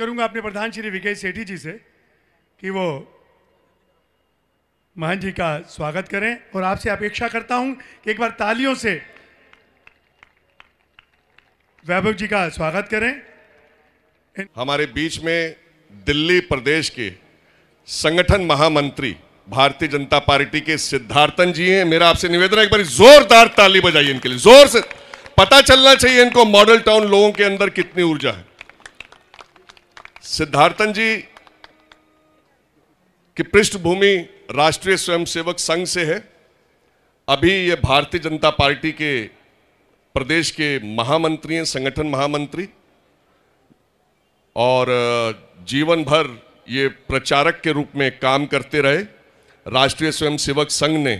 करूंगा अपने प्रधान श्री विकेश सेठी जी से कि वो महान जी का स्वागत करें और आपसे अपेक्षा करता हूं कि एक बार तालियों से वैभव जी का स्वागत करें हमारे बीच में दिल्ली प्रदेश के संगठन महामंत्री भारतीय जनता पार्टी के सिद्धार्थन जी हैं मेरा आपसे निवेदन है एक बार जोरदार ताली बजाइए इनके लिए जोर से पता चलना चाहिए इनको मॉडल टाउन लोगों के अंदर कितनी ऊर्जा है सिद्धार्थन जी की पृष्ठभूमि राष्ट्रीय स्वयंसेवक संघ से है अभी ये भारतीय जनता पार्टी के प्रदेश के महामंत्री हैं संगठन महामंत्री और जीवन भर ये प्रचारक के रूप में काम करते रहे राष्ट्रीय स्वयंसेवक संघ ने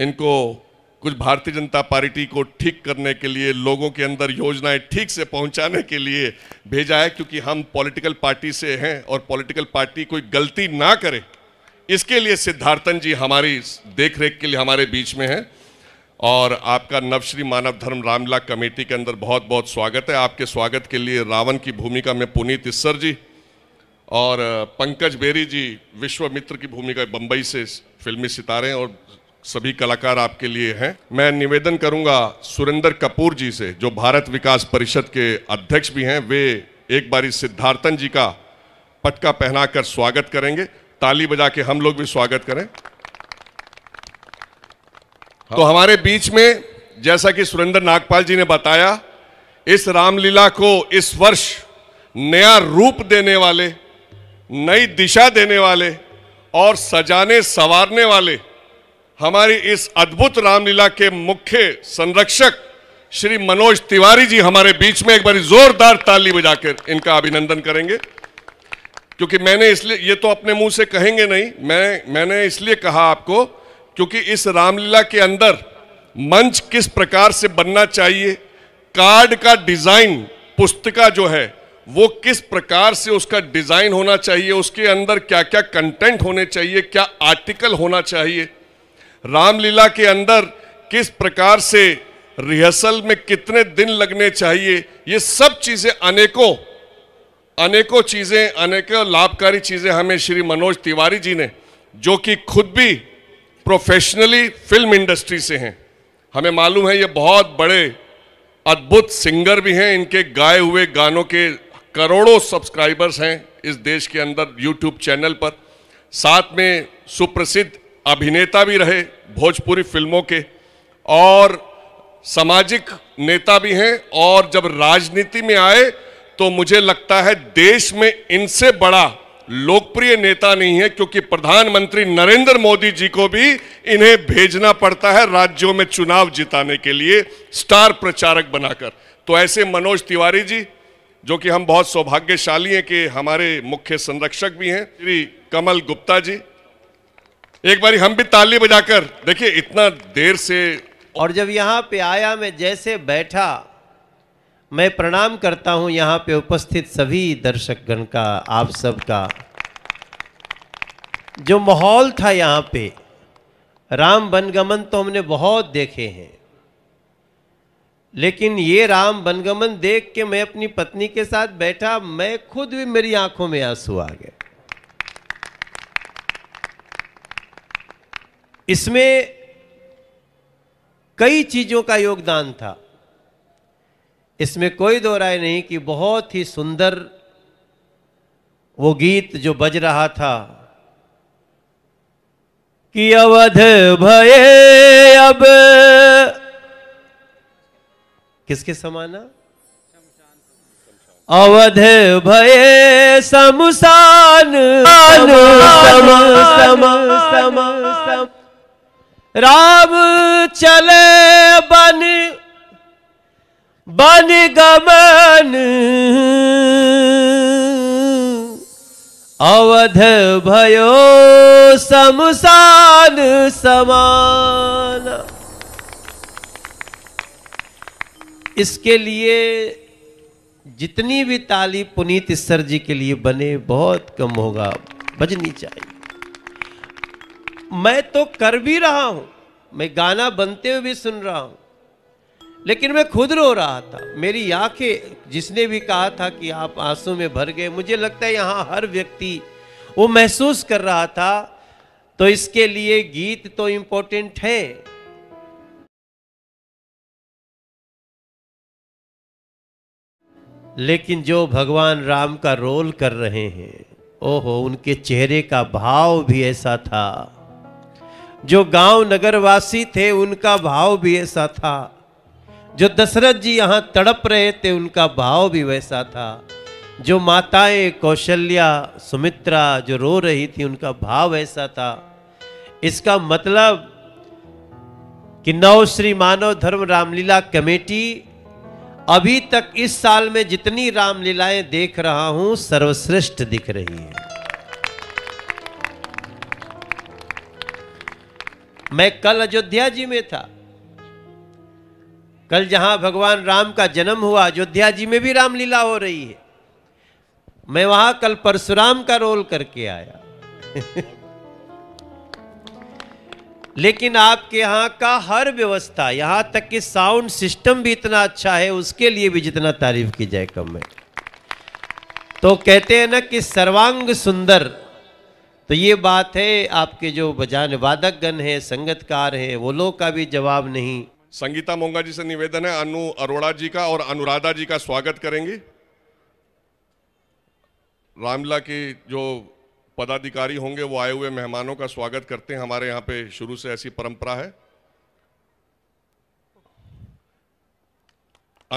इनको कुछ भारतीय जनता पार्टी को ठीक करने के लिए लोगों के अंदर योजनाएं ठीक से पहुंचाने के लिए भेजा है क्योंकि हम पॉलिटिकल पार्टी से हैं और पॉलिटिकल पार्टी कोई गलती ना करे इसके लिए सिद्धार्थन जी हमारी देखरेख के लिए हमारे बीच में हैं और आपका नवश्री मानव धर्म रामला कमेटी के अंदर बहुत बहुत स्वागत है आपके स्वागत के लिए रावण की भूमिका में पुनीत इस्सर जी और पंकज बेरी जी विश्व मित्र की भूमिका बम्बई से फिल्मी सितारे और सभी कलाकार आपके लिए हैं मैं निवेदन करूंगा सुरेंद्र कपूर जी से जो भारत विकास परिषद के अध्यक्ष भी हैं वे एक बारी सिद्धार्थन जी का पटका पहनाकर स्वागत करेंगे ताली बजा के हम लोग भी स्वागत करें तो हमारे बीच में जैसा कि सुरेंद्र नागपाल जी ने बताया इस रामलीला को इस वर्ष नया रूप देने वाले नई दिशा देने वाले और सजाने संवारने वाले हमारी इस अद्भुत रामलीला के मुख्य संरक्षक श्री मनोज तिवारी जी हमारे बीच में एक बार जोरदार ताली बजाकर इनका अभिनंदन करेंगे क्योंकि मैंने इसलिए ये तो अपने मुंह से कहेंगे नहीं मैं मैंने इसलिए कहा आपको क्योंकि इस रामलीला के अंदर मंच किस प्रकार से बनना चाहिए कार्ड का डिजाइन पुस्तिका जो है वो किस प्रकार से उसका डिजाइन होना चाहिए उसके अंदर क्या क्या कंटेंट होने चाहिए क्या आर्टिकल होना चाहिए रामलीला के अंदर किस प्रकार से रिहर्सल में कितने दिन लगने चाहिए ये सब चीज़ें अनेकों अनेकों चीज़ें अनेकों लाभकारी चीज़ें हमें श्री मनोज तिवारी जी ने जो कि खुद भी प्रोफेशनली फिल्म इंडस्ट्री से हैं हमें मालूम है ये बहुत बड़े अद्भुत सिंगर भी हैं इनके गाए हुए गानों के करोड़ों सब्सक्राइबर्स हैं इस देश के अंदर यूट्यूब चैनल पर साथ में सुप्रसिद्ध अभिनेता भी रहे भोजपुरी फिल्मों के और सामाजिक नेता भी हैं और जब राजनीति में आए तो मुझे लगता है देश में इनसे बड़ा लोकप्रिय नेता नहीं है क्योंकि प्रधानमंत्री नरेंद्र मोदी जी को भी इन्हें भेजना पड़ता है राज्यों में चुनाव जिताने के लिए स्टार प्रचारक बनाकर तो ऐसे मनोज तिवारी जी जो कि हम बहुत सौभाग्यशाली हैं कि हमारे मुख्य संरक्षक भी हैं श्री कमल गुप्ता जी एक बारी हम भी ताली बजाकर देखिए इतना देर से और जब यहाँ पे आया मैं जैसे बैठा मैं प्रणाम करता हूँ यहाँ पे उपस्थित सभी दर्शकगण का आप सब का जो माहौल था यहाँ पे राम वनगमन तो हमने बहुत देखे हैं लेकिन ये राम वनगमन देख के मैं अपनी पत्नी के साथ बैठा मैं खुद भी मेरी आंखों में आंसू आ गए इसमें कई चीज़ों का योगदान था इसमें कोई दो राय नहीं कि बहुत ही सुंदर वो गीत जो बज रहा था कि अवध भय अब किसके समाना अवध भय समुसान सम सम सम सम राम चले बन बन गमन अवध भयो समसान समान इसके लिए जितनी भी ताली पुनीत सर जी के लिए बने बहुत कम होगा बजनी चाहिए मैं तो कर भी रहा हूं मैं गाना बनते हुए भी सुन रहा हूं लेकिन मैं खुद रो रहा था मेरी आंखें जिसने भी कहा था कि आप आंसू में भर गए मुझे लगता है यहां हर व्यक्ति वो महसूस कर रहा था तो इसके लिए गीत तो इंपॉर्टेंट है लेकिन जो भगवान राम का रोल कर रहे हैं ओहो उनके चेहरे का भाव भी ऐसा था जो गांव नगरवासी थे उनका भाव भी ऐसा था जो दशरथ जी यहाँ तड़प रहे थे उनका भाव भी वैसा था जो माताएं कौशल्या सुमित्रा जो रो रही थी उनका भाव ऐसा था इसका मतलब कि नव श्री मानव धर्म रामलीला कमेटी अभी तक इस साल में जितनी रामलीलाएं देख रहा हूं सर्वश्रेष्ठ दिख रही है मैं कल अयोध्या जी में था कल जहां भगवान राम का जन्म हुआ अयोध्या जी में भी रामलीला हो रही है मैं वहां कल परशुराम का रोल करके आया लेकिन आपके यहां का हर व्यवस्था यहां तक कि साउंड सिस्टम भी इतना अच्छा है उसके लिए भी जितना तारीफ की जाए कम है तो कहते हैं ना कि सर्वांग सुंदर तो ये बात है आपके जो बजान वादक गण है संगतकार है वो लोग का भी जवाब नहीं संगीता मोंगा जी से निवेदन है अनु अरोड़ा जी का और अनुराधा जी का स्वागत करेंगे रामला के जो पदाधिकारी होंगे वो आए हुए मेहमानों का स्वागत करते हैं हमारे यहाँ पे शुरू से ऐसी परंपरा है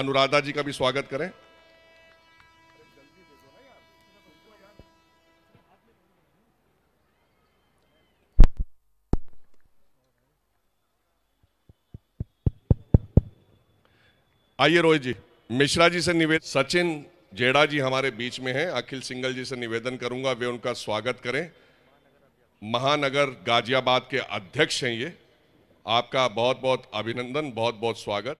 अनुराधा जी का भी स्वागत करें आइए रोहित जी मिश्रा जी से निवेदन सचिन जेड़ा जी हमारे बीच में हैं अखिल सिंगल जी से निवेदन करूंगा वे उनका स्वागत करें महानगर गाजियाबाद के अध्यक्ष हैं ये आपका बहुत बहुत अभिनंदन बहुत बहुत स्वागत